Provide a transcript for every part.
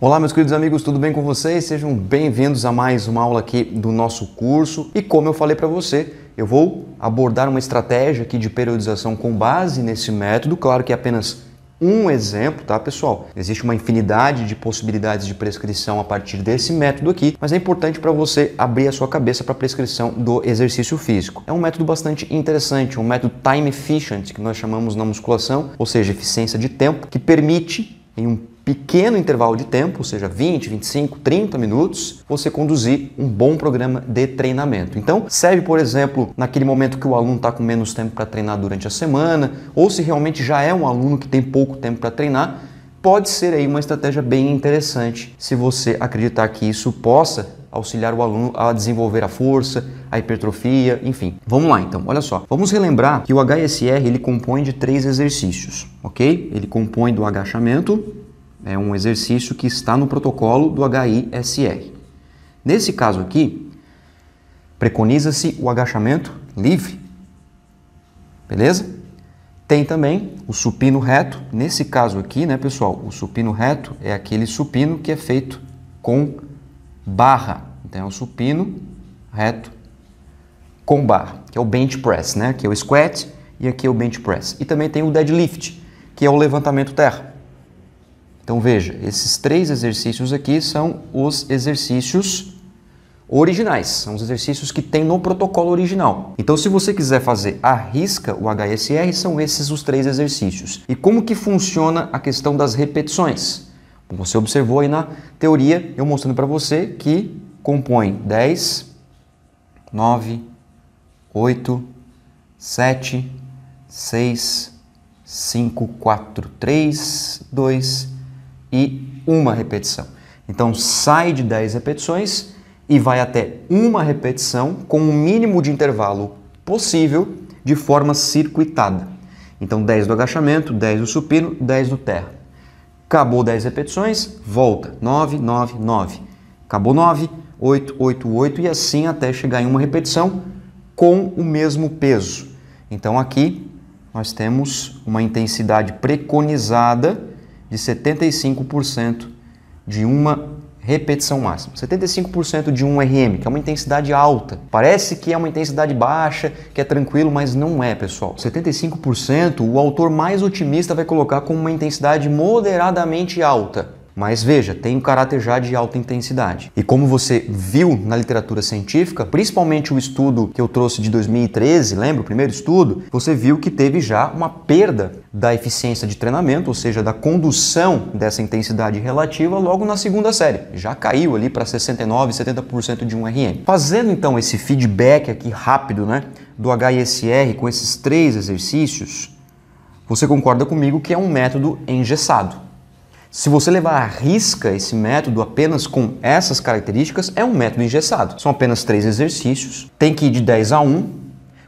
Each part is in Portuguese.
Olá, meus queridos amigos, tudo bem com vocês? Sejam bem-vindos a mais uma aula aqui do nosso curso. E como eu falei para você, eu vou abordar uma estratégia aqui de periodização com base nesse método. Claro que é apenas um exemplo, tá, pessoal? Existe uma infinidade de possibilidades de prescrição a partir desse método aqui, mas é importante para você abrir a sua cabeça para a prescrição do exercício físico. É um método bastante interessante, um método time efficient, que nós chamamos na musculação, ou seja, eficiência de tempo, que permite em um pequeno intervalo de tempo, ou seja, 20, 25, 30 minutos, você conduzir um bom programa de treinamento. Então, serve, por exemplo, naquele momento que o aluno está com menos tempo para treinar durante a semana, ou se realmente já é um aluno que tem pouco tempo para treinar, pode ser aí uma estratégia bem interessante se você acreditar que isso possa auxiliar o aluno a desenvolver a força, a hipertrofia, enfim. Vamos lá então, olha só. Vamos relembrar que o HSR ele compõe de três exercícios, ok? Ele compõe do agachamento, é um exercício que está no protocolo do HISR. Nesse caso aqui, preconiza-se o agachamento livre. Beleza? Tem também o supino reto. Nesse caso aqui, né, pessoal, o supino reto é aquele supino que é feito com barra. Então é o supino reto com barra, que é o bench press, né? Aqui é o squat e aqui é o bench press. E também tem o deadlift, que é o levantamento terra. Então veja, esses três exercícios aqui são os exercícios originais, são os exercícios que tem no protocolo original. Então se você quiser fazer a risca, o HSR, são esses os três exercícios. E como que funciona a questão das repetições? Como você observou aí na teoria, eu mostrando para você que compõe 10, 9, 8, 7, 6, 5, 4, 3, 2, 1 e uma repetição. Então sai de 10 repetições e vai até uma repetição com o mínimo de intervalo possível de forma circuitada. Então 10 do agachamento, 10 do supino, 10 do terra. Acabou 10 repetições, volta. 9, 9, 9. Acabou 9, 8, 8, 8 e assim até chegar em uma repetição com o mesmo peso. Então aqui nós temos uma intensidade preconizada de 75% de uma repetição máxima. 75% de um RM, que é uma intensidade alta. Parece que é uma intensidade baixa, que é tranquilo, mas não é, pessoal. 75% o autor mais otimista vai colocar como uma intensidade moderadamente alta. Mas veja, tem um caráter já de alta intensidade. E como você viu na literatura científica, principalmente o estudo que eu trouxe de 2013, lembra o primeiro estudo? Você viu que teve já uma perda da eficiência de treinamento, ou seja, da condução dessa intensidade relativa logo na segunda série. Já caiu ali para 69, 70% de um RM. Fazendo então esse feedback aqui rápido, né, do HISR com esses três exercícios, você concorda comigo que é um método engessado. Se você levar à risca esse método apenas com essas características, é um método engessado. São apenas três exercícios, tem que ir de 10 a 1,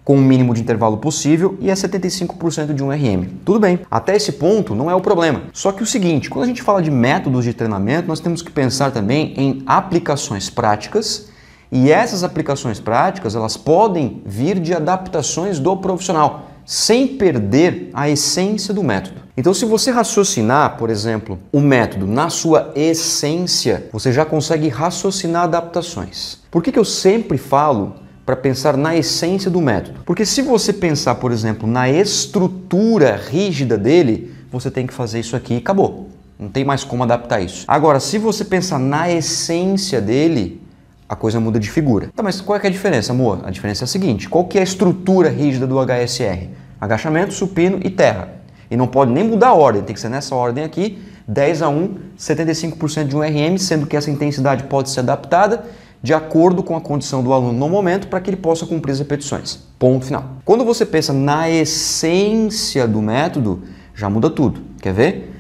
com o mínimo de intervalo possível e é 75% de um RM. Tudo bem, até esse ponto não é o problema. Só que o seguinte, quando a gente fala de métodos de treinamento, nós temos que pensar também em aplicações práticas e essas aplicações práticas elas podem vir de adaptações do profissional, sem perder a essência do método. Então, se você raciocinar, por exemplo, o um método na sua essência, você já consegue raciocinar adaptações. Por que, que eu sempre falo para pensar na essência do método? Porque se você pensar, por exemplo, na estrutura rígida dele, você tem que fazer isso aqui e acabou. Não tem mais como adaptar isso. Agora, se você pensar na essência dele, a coisa muda de figura. Tá, mas qual é, é a diferença, amor? A diferença é a seguinte: qual que é a estrutura rígida do HSR? Agachamento, supino e terra. E não pode nem mudar a ordem, tem que ser nessa ordem aqui, 10 a 1, 75% de um RM, sendo que essa intensidade pode ser adaptada de acordo com a condição do aluno no momento para que ele possa cumprir as repetições. Ponto final. Quando você pensa na essência do método, já muda tudo. Quer ver?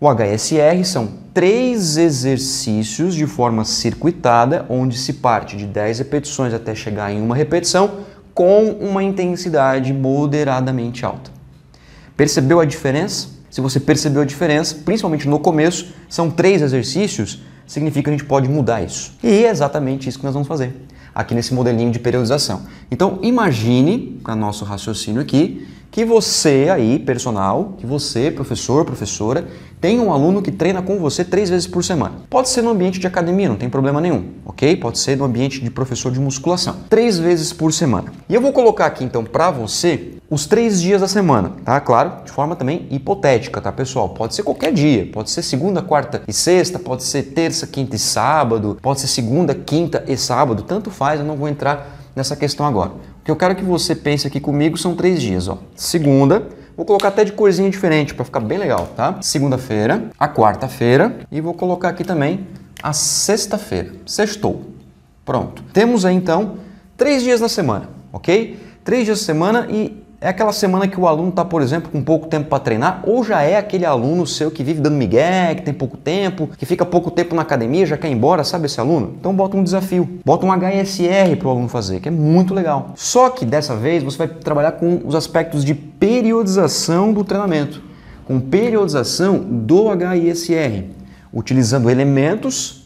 O HSR são três exercícios de forma circuitada, onde se parte de 10 repetições até chegar em uma repetição, com uma intensidade moderadamente alta. Percebeu a diferença? Se você percebeu a diferença, principalmente no começo, são três exercícios, significa que a gente pode mudar isso. E é exatamente isso que nós vamos fazer aqui nesse modelinho de periodização. Então, imagine, para nosso raciocínio aqui, que você aí, personal, que você, professor, professora, tem um aluno que treina com você três vezes por semana. Pode ser no ambiente de academia, não tem problema nenhum, ok? Pode ser no ambiente de professor de musculação. Três vezes por semana. E eu vou colocar aqui, então, para você, os três dias da semana, tá? Claro, de forma também hipotética, tá, pessoal? Pode ser qualquer dia, pode ser segunda, quarta e sexta, pode ser terça, quinta e sábado, pode ser segunda, quinta e sábado, tanto faz, eu não vou entrar nessa questão agora. O que eu quero que você pense aqui comigo são três dias, ó. Segunda, Vou colocar até de corzinha diferente para ficar bem legal, tá? Segunda-feira, a quarta-feira e vou colocar aqui também a sexta-feira. Sextou. Pronto. Temos aí então três dias na semana, ok? Três dias na semana e é aquela semana que o aluno está, por exemplo, com pouco tempo para treinar, ou já é aquele aluno seu que vive dando migué, que tem pouco tempo, que fica pouco tempo na academia, já quer ir embora, sabe esse aluno? Então bota um desafio, bota um HSR para o aluno fazer, que é muito legal. Só que dessa vez você vai trabalhar com os aspectos de periodização do treinamento, com periodização do HSR, utilizando elementos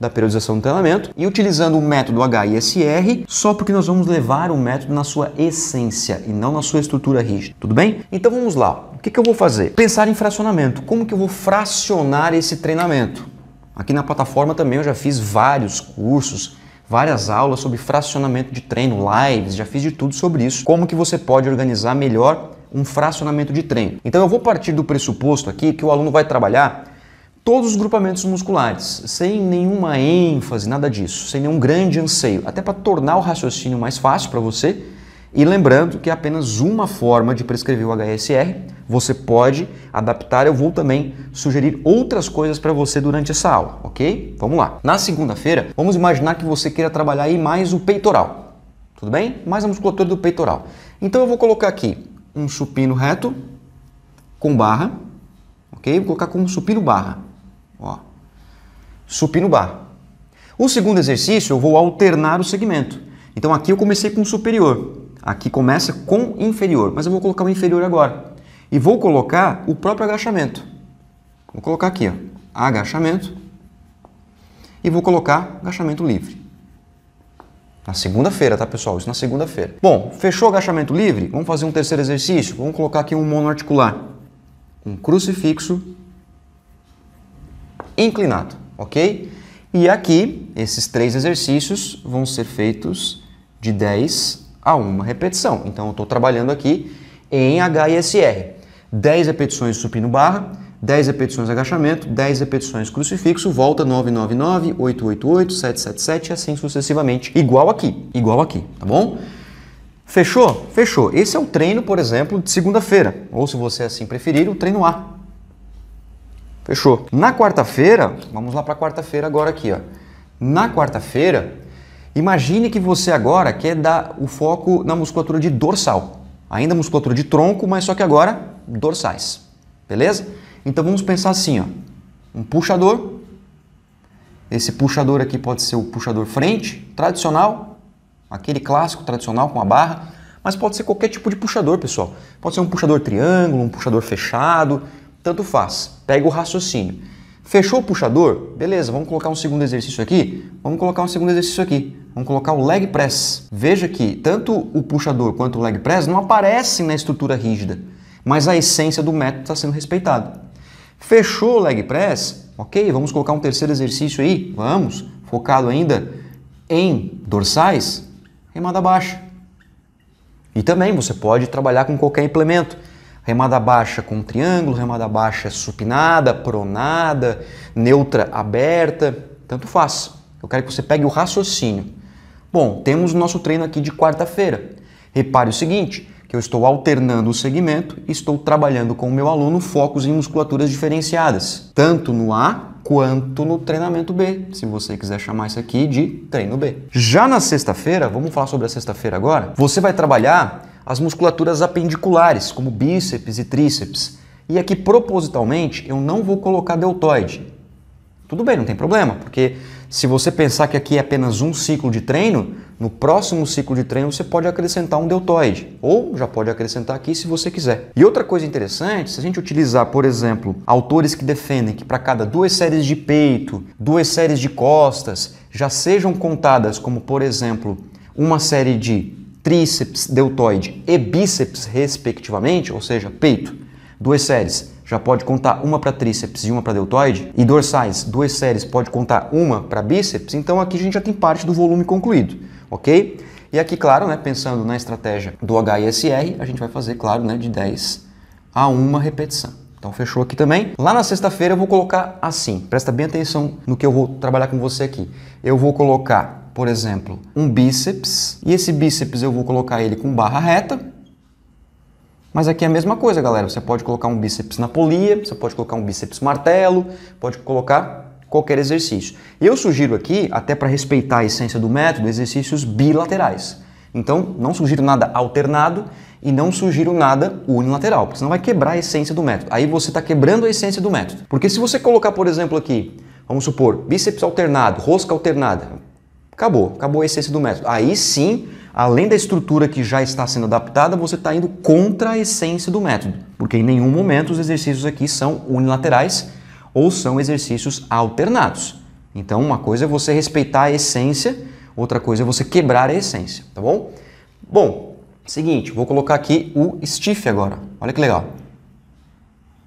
da periodização do treinamento e utilizando o método HISR, só porque nós vamos levar o método na sua essência e não na sua estrutura rígida, tudo bem? Então vamos lá, o que, que eu vou fazer? Pensar em fracionamento, como que eu vou fracionar esse treinamento? Aqui na plataforma também eu já fiz vários cursos, várias aulas sobre fracionamento de treino, lives, já fiz de tudo sobre isso, como que você pode organizar melhor um fracionamento de treino. Então eu vou partir do pressuposto aqui que o aluno vai trabalhar todos os grupamentos musculares, sem nenhuma ênfase, nada disso, sem nenhum grande anseio, até para tornar o raciocínio mais fácil para você. E lembrando que é apenas uma forma de prescrever o HSR, você pode adaptar. Eu vou também sugerir outras coisas para você durante essa aula, ok? Vamos lá. Na segunda-feira, vamos imaginar que você queira trabalhar aí mais o peitoral, tudo bem? Mais a musculatura do peitoral. Então eu vou colocar aqui um supino reto com barra, ok? Vou colocar com um supino barra supino bar. O segundo exercício eu vou alternar o segmento. Então aqui eu comecei com superior, aqui começa com inferior, mas eu vou colocar o inferior agora. E vou colocar o próprio agachamento. Vou colocar aqui, ó, agachamento e vou colocar agachamento livre. Na segunda-feira, tá pessoal? Isso na segunda-feira. Bom, fechou o agachamento livre? Vamos fazer um terceiro exercício. Vamos colocar aqui um monoarticular. Um crucifixo inclinado ok? E aqui, esses três exercícios vão ser feitos de 10 a uma repetição. Então, eu estou trabalhando aqui em HISR. 10 repetições supino barra, 10 repetições agachamento, 10 repetições crucifixo, volta 999, 888, 777 e assim sucessivamente. Igual aqui, igual aqui, tá bom? Fechou? Fechou. Esse é o treino, por exemplo, de segunda-feira, ou se você assim preferir, o treino A, Fechou. Na quarta-feira, vamos lá para quarta-feira agora aqui, ó. Na quarta-feira, imagine que você agora quer dar o foco na musculatura de dorsal. Ainda musculatura de tronco, mas só que agora dorsais. Beleza? Então vamos pensar assim, ó. Um puxador. Esse puxador aqui pode ser o puxador frente, tradicional, aquele clássico tradicional com a barra, mas pode ser qualquer tipo de puxador, pessoal. Pode ser um puxador triângulo, um puxador fechado, tanto faz. Pega o raciocínio. Fechou o puxador? Beleza, vamos colocar um segundo exercício aqui? Vamos colocar um segundo exercício aqui. Vamos colocar o leg press. Veja que tanto o puxador quanto o leg press não aparecem na estrutura rígida, mas a essência do método está sendo respeitada. Fechou o leg press? Ok, vamos colocar um terceiro exercício aí? Vamos, focado ainda em dorsais, remada baixa. E também você pode trabalhar com qualquer implemento. Remada baixa com triângulo, remada baixa supinada, pronada, neutra aberta, tanto faz. Eu quero que você pegue o raciocínio. Bom, temos o nosso treino aqui de quarta-feira. Repare o seguinte, que eu estou alternando o segmento e estou trabalhando com o meu aluno focos em musculaturas diferenciadas, tanto no A quanto no treinamento B, se você quiser chamar isso aqui de treino B. Já na sexta-feira, vamos falar sobre a sexta-feira agora, você vai trabalhar as musculaturas apendiculares, como bíceps e tríceps. E aqui propositalmente eu não vou colocar deltoide. Tudo bem, não tem problema, porque se você pensar que aqui é apenas um ciclo de treino, no próximo ciclo de treino você pode acrescentar um deltoide, ou já pode acrescentar aqui se você quiser. E outra coisa interessante, se a gente utilizar, por exemplo, autores que defendem que para cada duas séries de peito, duas séries de costas, já sejam contadas como, por exemplo, uma série de tríceps deltoide e bíceps, respectivamente, ou seja, peito, duas séries, já pode contar uma para tríceps e uma para deltoide, e dorsais, duas séries, pode contar uma para bíceps, então aqui a gente já tem parte do volume concluído, ok? E aqui, claro, né, pensando na estratégia do HISR, a gente vai fazer, claro, né, de 10 a uma repetição. Então fechou aqui também. Lá na sexta-feira eu vou colocar assim. Presta bem atenção no que eu vou trabalhar com você aqui. Eu vou colocar por exemplo, um bíceps, e esse bíceps eu vou colocar ele com barra reta, mas aqui é a mesma coisa, galera. Você pode colocar um bíceps na polia, você pode colocar um bíceps martelo, pode colocar qualquer exercício. Eu sugiro aqui, até para respeitar a essência do método, exercícios bilaterais. Então, não sugiro nada alternado e não sugiro nada unilateral, porque senão vai quebrar a essência do método. Aí você está quebrando a essência do método. Porque se você colocar, por exemplo, aqui, vamos supor, bíceps alternado, rosca alternada, Acabou, acabou a essência do método. Aí sim, além da estrutura que já está sendo adaptada, você está indo contra a essência do método, porque em nenhum momento os exercícios aqui são unilaterais ou são exercícios alternados. Então, uma coisa é você respeitar a essência, outra coisa é você quebrar a essência, tá bom? Bom, seguinte, vou colocar aqui o stiff agora. Olha que legal.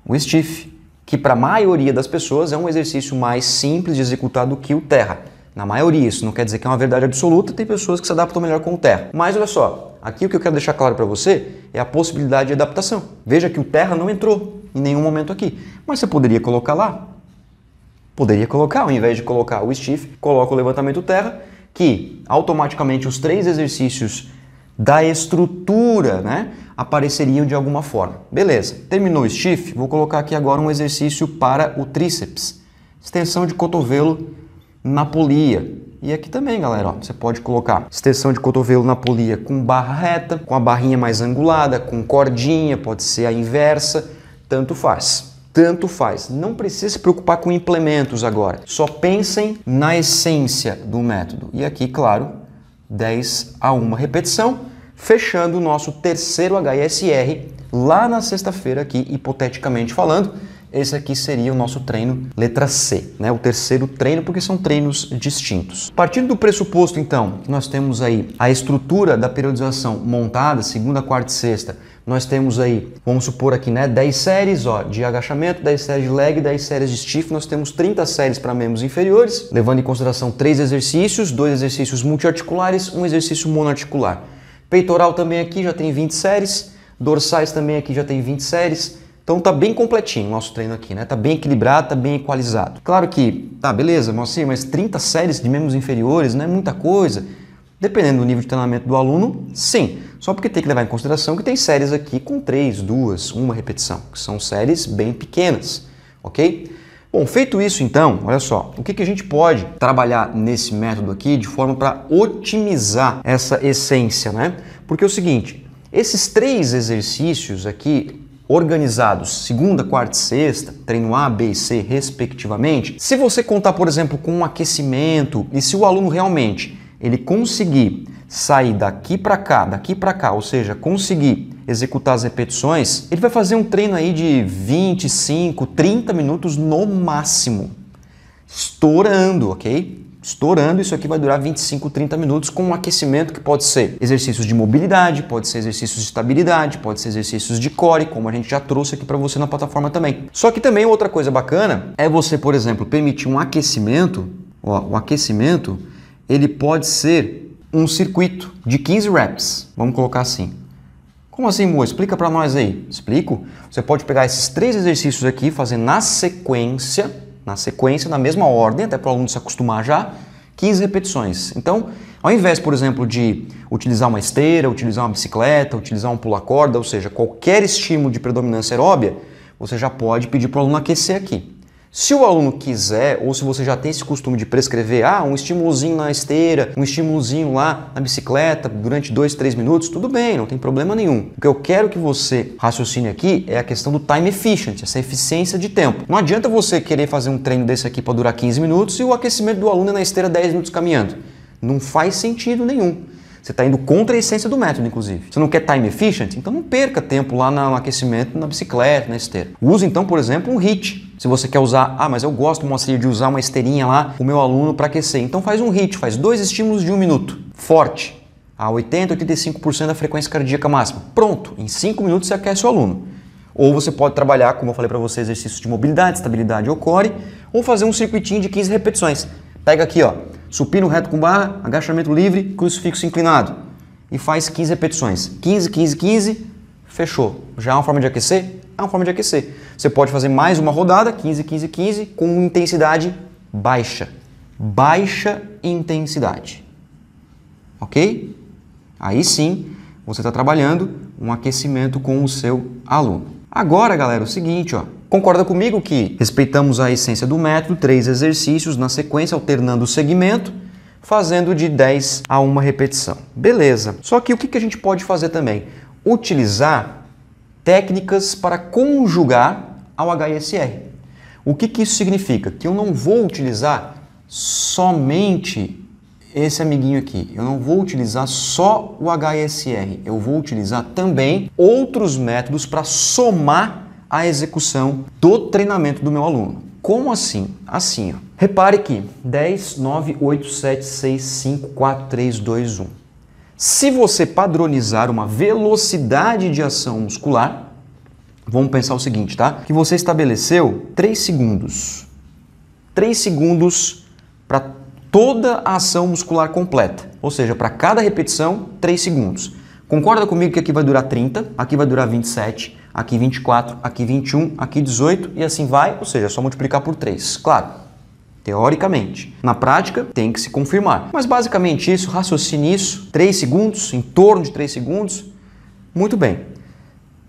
O stiff, que para a maioria das pessoas é um exercício mais simples de executar do que o terra. Na maioria, isso não quer dizer que é uma verdade absoluta, tem pessoas que se adaptam melhor com o terra. Mas olha só, aqui o que eu quero deixar claro para você é a possibilidade de adaptação. Veja que o terra não entrou em nenhum momento aqui, mas você poderia colocar lá. Poderia colocar, ao invés de colocar o stiff, coloca o levantamento terra, que automaticamente os três exercícios da estrutura, né, apareceriam de alguma forma. Beleza. Terminou o stiff, vou colocar aqui agora um exercício para o tríceps. Extensão de cotovelo na polia. E aqui também, galera, ó, você pode colocar extensão de cotovelo na polia com barra reta, com a barrinha mais angulada, com cordinha, pode ser a inversa, tanto faz. Tanto faz. Não precisa se preocupar com implementos agora. Só pensem na essência do método. E aqui, claro, 10 a 1 repetição, fechando o nosso terceiro HSR lá na sexta-feira aqui, hipoteticamente falando, esse aqui seria o nosso treino letra C, né? O terceiro treino, porque são treinos distintos. Partindo do pressuposto, então, que nós temos aí a estrutura da periodização montada, segunda, quarta e sexta, nós temos aí, vamos supor aqui, né, 10 séries ó, de agachamento, 10 séries de leg, 10 séries de stiff, nós temos 30 séries para membros inferiores, levando em consideração três exercícios, dois exercícios multiarticulares, um exercício monoarticular. Peitoral também aqui já tem 20 séries, dorsais também aqui já tem 20 séries, então tá bem completinho o nosso treino aqui, né? Tá bem equilibrado, tá bem equalizado. Claro que, tá, beleza, Moacir, mas 30 séries de membros inferiores não é muita coisa. Dependendo do nível de treinamento do aluno, sim. Só porque tem que levar em consideração que tem séries aqui com 3, 2, 1 repetição, que são séries bem pequenas, ok? Bom, feito isso então, olha só, o que, que a gente pode trabalhar nesse método aqui de forma para otimizar essa essência, né? Porque é o seguinte, esses três exercícios aqui, organizados segunda, quarta e sexta, treino A, B e C, respectivamente, se você contar, por exemplo, com um aquecimento e se o aluno realmente ele conseguir sair daqui para cá, daqui para cá, ou seja, conseguir executar as repetições, ele vai fazer um treino aí de 25, 30 minutos no máximo, estourando, ok? estourando, isso aqui vai durar 25, 30 minutos com um aquecimento que pode ser exercícios de mobilidade, pode ser exercícios de estabilidade, pode ser exercícios de core, como a gente já trouxe aqui para você na plataforma também. Só que também outra coisa bacana é você, por exemplo, permitir um aquecimento, ó, o aquecimento, ele pode ser um circuito de 15 reps. Vamos colocar assim. Como assim, Mo? Explica para nós aí. Explico. Você pode pegar esses três exercícios aqui, fazer na sequência na sequência, na mesma ordem, até para o aluno se acostumar já, 15 repetições. Então, ao invés, por exemplo, de utilizar uma esteira, utilizar uma bicicleta, utilizar um pula-corda, ou seja, qualquer estímulo de predominância aeróbia, você já pode pedir para o aluno aquecer aqui. Se o aluno quiser, ou se você já tem esse costume de prescrever, ah, um estímulozinho na esteira, um estímulozinho lá na bicicleta durante dois, três minutos, tudo bem, não tem problema nenhum. O que eu quero que você raciocine aqui é a questão do time efficient, essa eficiência de tempo. Não adianta você querer fazer um treino desse aqui para durar 15 minutos e o aquecimento do aluno é na esteira 10 minutos caminhando. Não faz sentido nenhum. Você está indo contra a essência do método, inclusive. Você não quer time efficient? Então não perca tempo lá no aquecimento, na bicicleta, na esteira. Use então, por exemplo, um HIT. Se você quer usar, ah, mas eu gosto, Moacir, de usar uma esteirinha lá, o meu aluno para aquecer. Então faz um HIT, faz dois estímulos de um minuto. Forte, a 80, 85% da frequência cardíaca máxima. Pronto, em cinco minutos você aquece o aluno. Ou você pode trabalhar, como eu falei para você, exercícios de mobilidade, estabilidade ou core, ou fazer um circuitinho de 15 repetições. Pega aqui, ó, supino reto com barra, agachamento livre, crucifixo inclinado. E faz 15 repetições. 15, 15, 15, fechou. Já é uma forma de aquecer? É uma forma de aquecer. Você pode fazer mais uma rodada, 15, 15, 15, com intensidade baixa. Baixa intensidade. Ok? Aí sim, você está trabalhando um aquecimento com o seu aluno. Agora, galera, é o seguinte, ó. Concorda comigo que respeitamos a essência do método, três exercícios na sequência, alternando o segmento, fazendo de 10 a uma repetição. Beleza. Só que o que a gente pode fazer também? Utilizar técnicas para conjugar ao HSR. O que, que isso significa? Que eu não vou utilizar somente esse amiguinho aqui. Eu não vou utilizar só o HSR, eu vou utilizar também outros métodos para somar a execução do treinamento do meu aluno. Como assim? Assim, ó. Repare que 10, 9, 8, 7, 6, 5, 4, 3, 2, 1. Se você padronizar uma velocidade de ação muscular, vamos pensar o seguinte, tá? Que você estabeleceu 3 segundos. 3 segundos para toda a ação muscular completa. Ou seja, para cada repetição, 3 segundos. Concorda comigo que aqui vai durar 30, aqui vai durar 27, aqui 24, aqui 21, aqui 18 e assim vai, ou seja, é só multiplicar por 3. Claro, teoricamente. Na prática, tem que se confirmar. Mas basicamente isso, raciocine isso, 3 segundos, em torno de 3 segundos. Muito bem.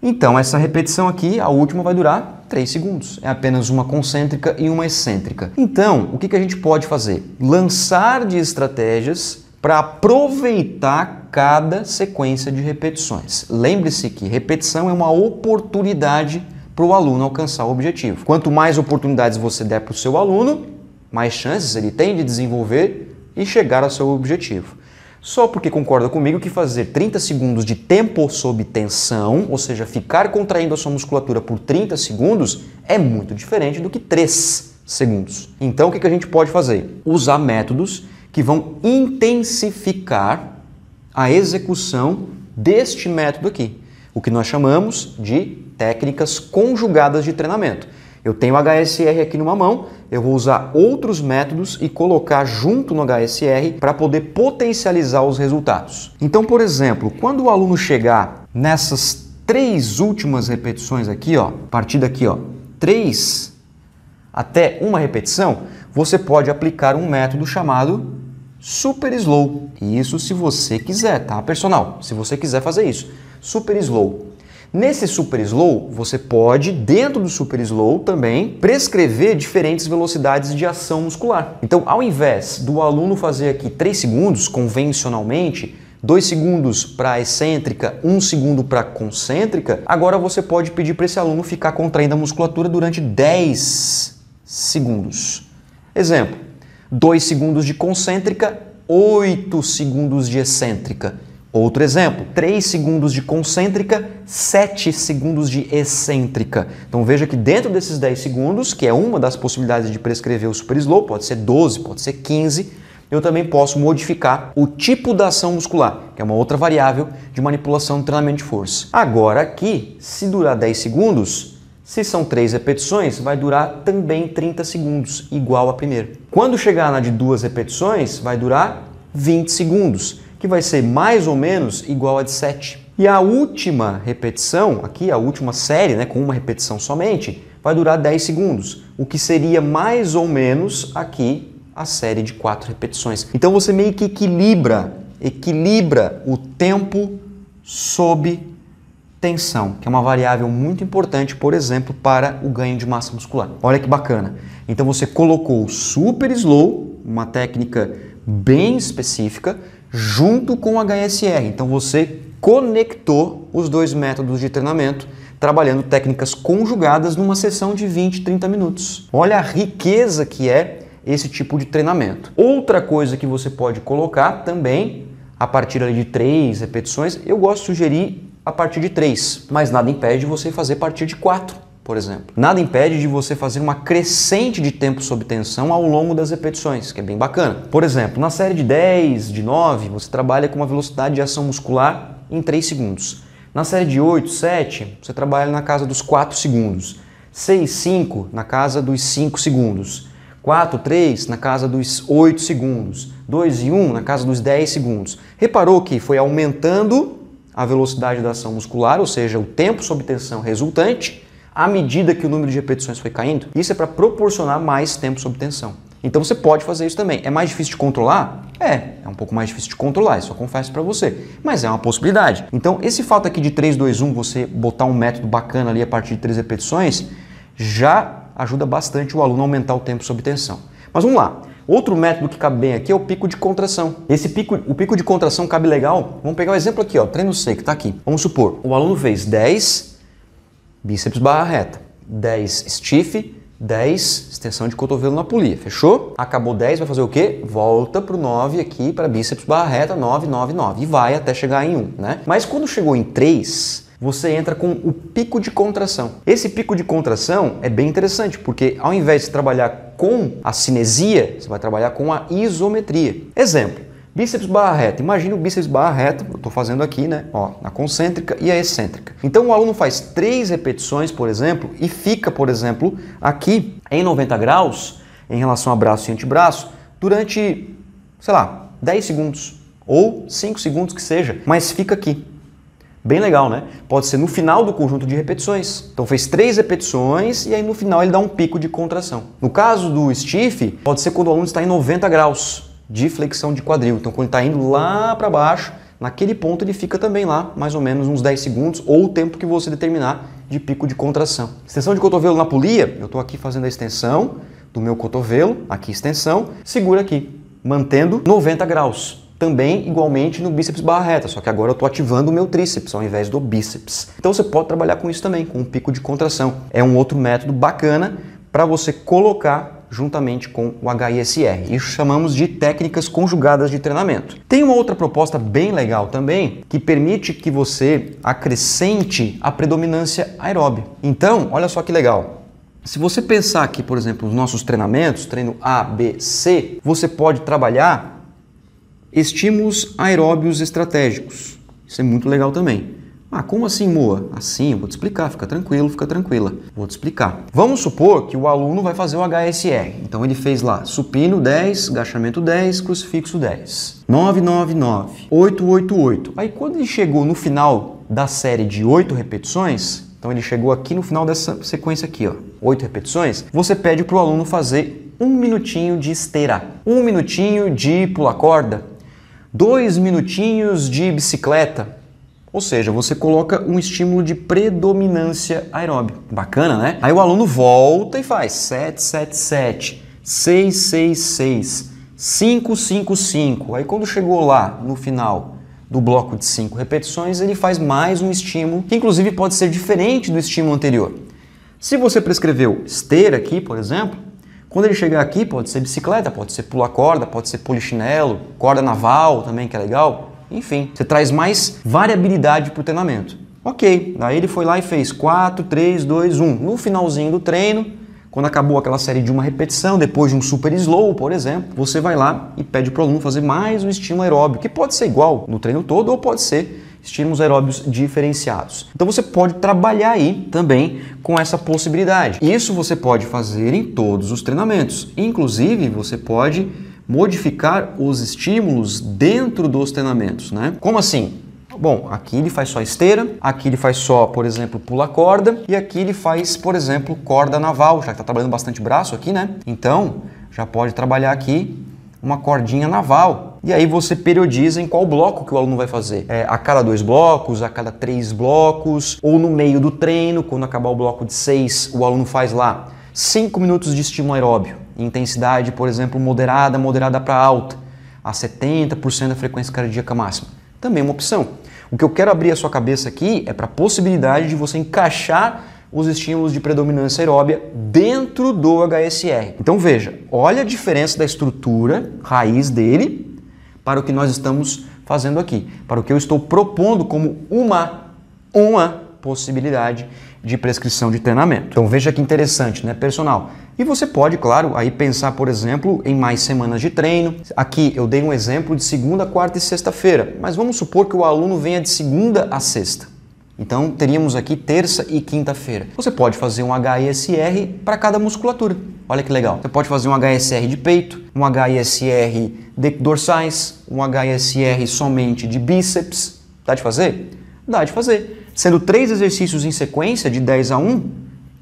Então, essa repetição aqui, a última, vai durar 3 segundos. É apenas uma concêntrica e uma excêntrica. Então, o que, que a gente pode fazer? Lançar de estratégias para aproveitar cada sequência de repetições. Lembre-se que repetição é uma oportunidade para o aluno alcançar o objetivo. Quanto mais oportunidades você der para o seu aluno, mais chances ele tem de desenvolver e chegar ao seu objetivo. Só porque concorda comigo que fazer 30 segundos de tempo sob tensão, ou seja, ficar contraindo a sua musculatura por 30 segundos, é muito diferente do que 3 segundos. Então, o que a gente pode fazer? Usar métodos que vão intensificar a execução deste método aqui, o que nós chamamos de técnicas conjugadas de treinamento. Eu tenho HSR aqui numa mão, eu vou usar outros métodos e colocar junto no HSR para poder potencializar os resultados. Então, por exemplo, quando o aluno chegar nessas três últimas repetições aqui, ó, a partir daqui, ó, três até uma repetição, você pode aplicar um método chamado super slow. isso se você quiser, tá, personal? Se você quiser fazer isso. Super slow. Nesse super slow, você pode, dentro do super slow também, prescrever diferentes velocidades de ação muscular. Então, ao invés do aluno fazer aqui 3 segundos convencionalmente, 2 segundos para excêntrica, 1 um segundo para concêntrica, agora você pode pedir para esse aluno ficar contraindo a musculatura durante 10 segundos. Exemplo, 2 segundos de concêntrica, 8 segundos de excêntrica. Outro exemplo, 3 segundos de concêntrica, 7 segundos de excêntrica. Então veja que dentro desses 10 segundos, que é uma das possibilidades de prescrever o super slow, pode ser 12, pode ser 15, eu também posso modificar o tipo da ação muscular, que é uma outra variável de manipulação do treinamento de força. Agora aqui, se durar 10 segundos, se são três repetições, vai durar também 30 segundos, igual a primeira. Quando chegar na de duas repetições, vai durar 20 segundos, que vai ser mais ou menos igual a de 7. E a última repetição, aqui a última série, né, com uma repetição somente, vai durar 10 segundos, o que seria mais ou menos aqui a série de quatro repetições. Então você meio que equilibra, equilibra o tempo sob tensão, que é uma variável muito importante, por exemplo, para o ganho de massa muscular. Olha que bacana. Então você colocou super slow, uma técnica bem específica, junto com HSR. Então você conectou os dois métodos de treinamento trabalhando técnicas conjugadas numa sessão de 20, 30 minutos. Olha a riqueza que é esse tipo de treinamento. Outra coisa que você pode colocar também, a partir de três repetições, eu gosto de sugerir a partir de 3, mas nada impede de você fazer a partir de 4, por exemplo. Nada impede de você fazer uma crescente de tempo sob tensão ao longo das repetições, que é bem bacana. Por exemplo, na série de 10, de 9, você trabalha com uma velocidade de ação muscular em 3 segundos. Na série de 8, 7, você trabalha na casa dos 4 segundos. 6, 5, na casa dos 5 segundos. 4, 3 na casa dos 8 segundos, 2 e 1 na casa dos 10 segundos. Reparou que foi aumentando a velocidade da ação muscular, ou seja, o tempo sob tensão resultante, à medida que o número de repetições foi caindo. Isso é para proporcionar mais tempo sob tensão. Então você pode fazer isso também. É mais difícil de controlar? É, é um pouco mais difícil de controlar, isso eu confesso para você. Mas é uma possibilidade. Então, esse fato aqui de 3, 2, 1, você botar um método bacana ali a partir de três repetições, já ajuda bastante o aluno a aumentar o tempo sob tensão. Mas vamos lá. Outro método que cabe bem aqui é o pico de contração. Esse pico, o pico de contração cabe legal. Vamos pegar o um exemplo aqui, ó, treino C que está aqui. Vamos supor, o aluno fez 10 bíceps barra reta, 10 stiff, 10 extensão de cotovelo na polia, fechou? Acabou 10, vai fazer o quê? Volta pro 9 aqui para bíceps barra reta, 9, 9, 9 e vai até chegar em 1, né? Mas quando chegou em 3, você entra com o pico de contração. Esse pico de contração é bem interessante, porque ao invés de trabalhar com a cinesia, você vai trabalhar com a isometria. Exemplo, Bíceps barra reta. Imagina o bíceps barra reta, eu estou fazendo aqui, né? Ó, a concêntrica e a excêntrica. Então o aluno faz três repetições, por exemplo, e fica, por exemplo, aqui em 90 graus, em relação a braço e antebraço, durante, sei lá, 10 segundos ou 5 segundos que seja, mas fica aqui. Bem legal, né? Pode ser no final do conjunto de repetições. Então fez três repetições e aí no final ele dá um pico de contração. No caso do stiff, pode ser quando o aluno está em 90 graus de flexão de quadril. Então quando ele está indo lá para baixo, naquele ponto ele fica também lá, mais ou menos uns 10 segundos ou o tempo que você determinar de pico de contração. Extensão de cotovelo na polia, eu estou aqui fazendo a extensão do meu cotovelo, aqui extensão, segura aqui, mantendo 90 graus. Também, igualmente, no bíceps barra reta, só que agora eu estou ativando o meu tríceps ao invés do bíceps. Então você pode trabalhar com isso também, com um pico de contração. É um outro método bacana para você colocar juntamente com o HISR. Isso chamamos de técnicas conjugadas de treinamento. Tem uma outra proposta bem legal também que permite que você acrescente a predominância aeróbica. Então, olha só que legal. Se você pensar aqui, por exemplo, nos nossos treinamentos, treino A, B, C, você pode trabalhar Estímulos aeróbios estratégicos. Isso é muito legal também. Ah, como assim, Moa? Assim, eu vou te explicar, fica tranquilo, fica tranquila. Vou te explicar. Vamos supor que o aluno vai fazer o HSR. Então ele fez lá supino 10, agachamento 10, crucifixo 10. 999, 888. Aí quando ele chegou no final da série de 8 repetições, então ele chegou aqui no final dessa sequência aqui, ó, 8 repetições, você pede para o aluno fazer um minutinho de esteira, um minutinho de pular corda, dois minutinhos de bicicleta. Ou seja, você coloca um estímulo de predominância aeróbica. Bacana, né? Aí o aluno volta e faz 7, 7, 7, 6, 6, 6, 5, 5, 5. Aí quando chegou lá no final do bloco de 5 repetições, ele faz mais um estímulo, que inclusive pode ser diferente do estímulo anterior. Se você prescreveu esteira aqui, por exemplo, quando ele chegar aqui, pode ser bicicleta, pode ser pular corda, pode ser polichinelo, corda naval também, que é legal. Enfim, você traz mais variabilidade para o treinamento. Ok, daí ele foi lá e fez 4, 3, 2, 1. No finalzinho do treino, quando acabou aquela série de uma repetição, depois de um super slow, por exemplo, você vai lá e pede para o aluno fazer mais um estímulo aeróbio, que pode ser igual no treino todo ou pode ser estímulos aeróbios diferenciados. Então você pode trabalhar aí também com essa possibilidade. Isso você pode fazer em todos os treinamentos. Inclusive, você pode modificar os estímulos dentro dos treinamentos, né? Como assim? Bom, aqui ele faz só esteira, aqui ele faz só, por exemplo, pula corda, e aqui ele faz, por exemplo, corda naval, já que está trabalhando bastante braço aqui, né? Então, já pode trabalhar aqui uma cordinha naval, e aí você periodiza em qual bloco que o aluno vai fazer. É, a cada dois blocos, a cada três blocos, ou no meio do treino, quando acabar o bloco de seis, o aluno faz lá cinco minutos de estímulo aeróbio. Intensidade, por exemplo, moderada, moderada para alta, a 70% da frequência cardíaca máxima. Também é uma opção. O que eu quero abrir a sua cabeça aqui é para a possibilidade de você encaixar os estímulos de predominância aeróbia dentro do HSR. Então veja, olha a diferença da estrutura, raiz dele, para o que nós estamos fazendo aqui, para o que eu estou propondo como uma, uma possibilidade de prescrição de treinamento. Então veja que interessante, né, personal? E você pode, claro, aí pensar, por exemplo, em mais semanas de treino. Aqui eu dei um exemplo de segunda, quarta e sexta-feira, mas vamos supor que o aluno venha de segunda a sexta. Então teríamos aqui terça e quinta-feira. Você pode fazer um HISR para cada musculatura. Olha que legal. Você pode fazer um HSR de peito, um HSR de dorsais, um HSR somente de bíceps. Dá de fazer? Dá de fazer. Sendo três exercícios em sequência, de 10 a 1,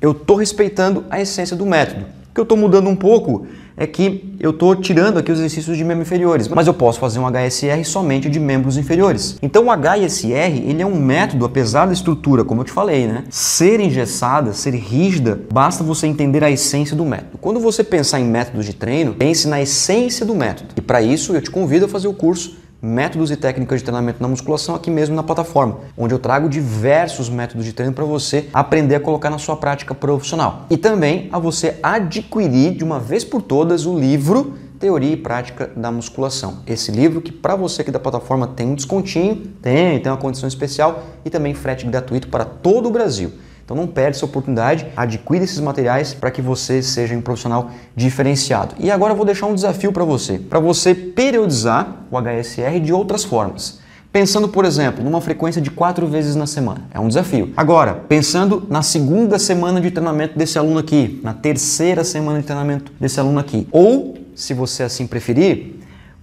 eu estou respeitando a essência do método. O que eu estou mudando um pouco é que eu estou tirando aqui os exercícios de membros inferiores, mas eu posso fazer um HSR somente de membros inferiores. Então o HSR ele é um método, apesar da estrutura, como eu te falei, né, ser engessada, ser rígida, basta você entender a essência do método. Quando você pensar em métodos de treino, pense na essência do método. E para isso eu te convido a fazer o curso métodos e técnicas de treinamento na musculação aqui mesmo na plataforma, onde eu trago diversos métodos de treino para você aprender a colocar na sua prática profissional. E também a você adquirir de uma vez por todas o livro Teoria e Prática da Musculação. Esse livro que para você aqui da plataforma tem um descontinho, tem, tem uma condição especial e também frete gratuito para todo o Brasil. Então não perde essa oportunidade, adquira esses materiais para que você seja um profissional diferenciado. E agora eu vou deixar um desafio para você, para você periodizar o HSR de outras formas. Pensando, por exemplo, numa frequência de quatro vezes na semana. É um desafio. Agora, pensando na segunda semana de treinamento desse aluno aqui, na terceira semana de treinamento desse aluno aqui. Ou, se você assim preferir,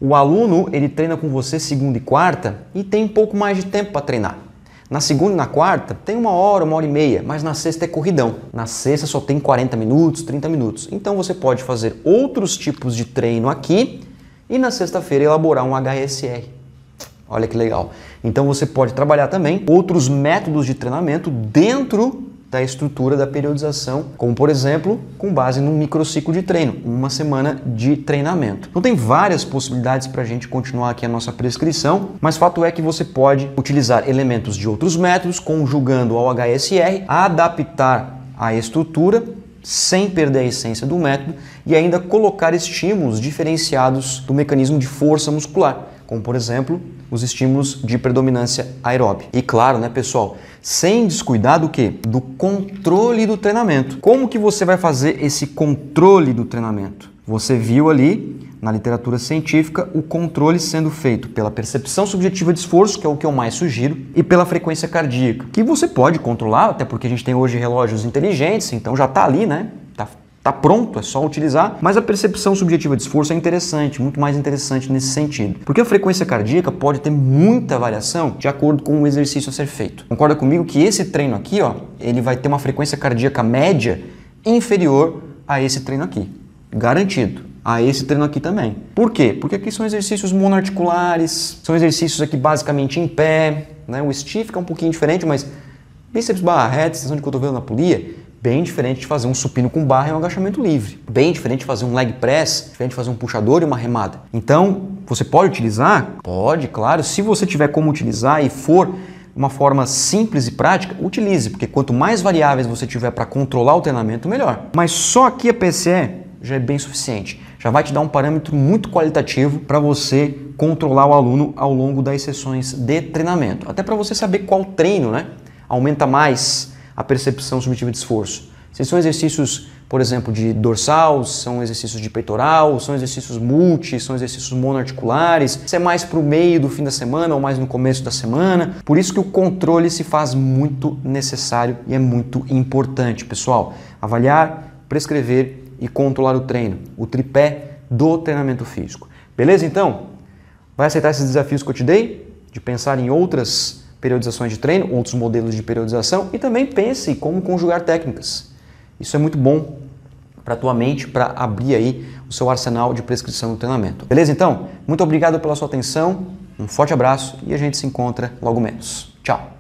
o aluno ele treina com você segunda e quarta e tem um pouco mais de tempo para treinar. Na segunda e na quarta tem uma hora, uma hora e meia, mas na sexta é corridão. Na sexta só tem 40 minutos, 30 minutos. Então você pode fazer outros tipos de treino aqui e na sexta-feira elaborar um HSR. Olha que legal. Então você pode trabalhar também outros métodos de treinamento dentro da estrutura da periodização, como por exemplo, com base num microciclo de treino, uma semana de treinamento. Então tem várias possibilidades para a gente continuar aqui a nossa prescrição, mas fato é que você pode utilizar elementos de outros métodos, conjugando ao HSR, adaptar a estrutura sem perder a essência do método e ainda colocar estímulos diferenciados do mecanismo de força muscular como por exemplo os estímulos de predominância aeróbica. E claro, né, pessoal, sem descuidar do que? Do controle do treinamento. Como que você vai fazer esse controle do treinamento? Você viu ali na literatura científica o controle sendo feito pela percepção subjetiva de esforço, que é o que eu mais sugiro, e pela frequência cardíaca, que você pode controlar, até porque a gente tem hoje relógios inteligentes, então já está ali, né? Está pronto, é só utilizar. Mas a percepção subjetiva de esforço é interessante, muito mais interessante nesse sentido. Porque a frequência cardíaca pode ter muita variação de acordo com o exercício a ser feito. Concorda comigo que esse treino aqui, ó, ele vai ter uma frequência cardíaca média inferior a esse treino aqui. Garantido a esse treino aqui também. Por quê? Porque aqui são exercícios monoarticulares, são exercícios aqui basicamente em pé, né? O stiff é um pouquinho diferente, mas bíceps barra reta, extensão de cotovelo na polia, Bem diferente de fazer um supino com barra e um agachamento livre. Bem diferente de fazer um leg press, diferente de fazer um puxador e uma remada. Então, você pode utilizar? Pode, claro. Se você tiver como utilizar e for uma forma simples e prática, utilize, porque quanto mais variáveis você tiver para controlar o treinamento, melhor. Mas só aqui a PCE já é bem suficiente. Já vai te dar um parâmetro muito qualitativo para você controlar o aluno ao longo das sessões de treinamento. Até para você saber qual treino né, aumenta mais a percepção subjetiva de esforço. Se são exercícios, por exemplo, de dorsal, são exercícios de peitoral, são exercícios multi, são exercícios monoarticulares, se é mais para o meio do fim da semana ou mais no começo da semana. Por isso que o controle se faz muito necessário e é muito importante, pessoal. Avaliar, prescrever e controlar o treino, o tripé do treinamento físico. Beleza então? Vai aceitar esses desafios que eu te dei? De pensar em outras periodizações de treino, outros modelos de periodização e também pense como conjugar técnicas. Isso é muito bom para a tua mente, para abrir aí o seu arsenal de prescrição do treinamento. Beleza então? Muito obrigado pela sua atenção, um forte abraço e a gente se encontra logo menos. Tchau!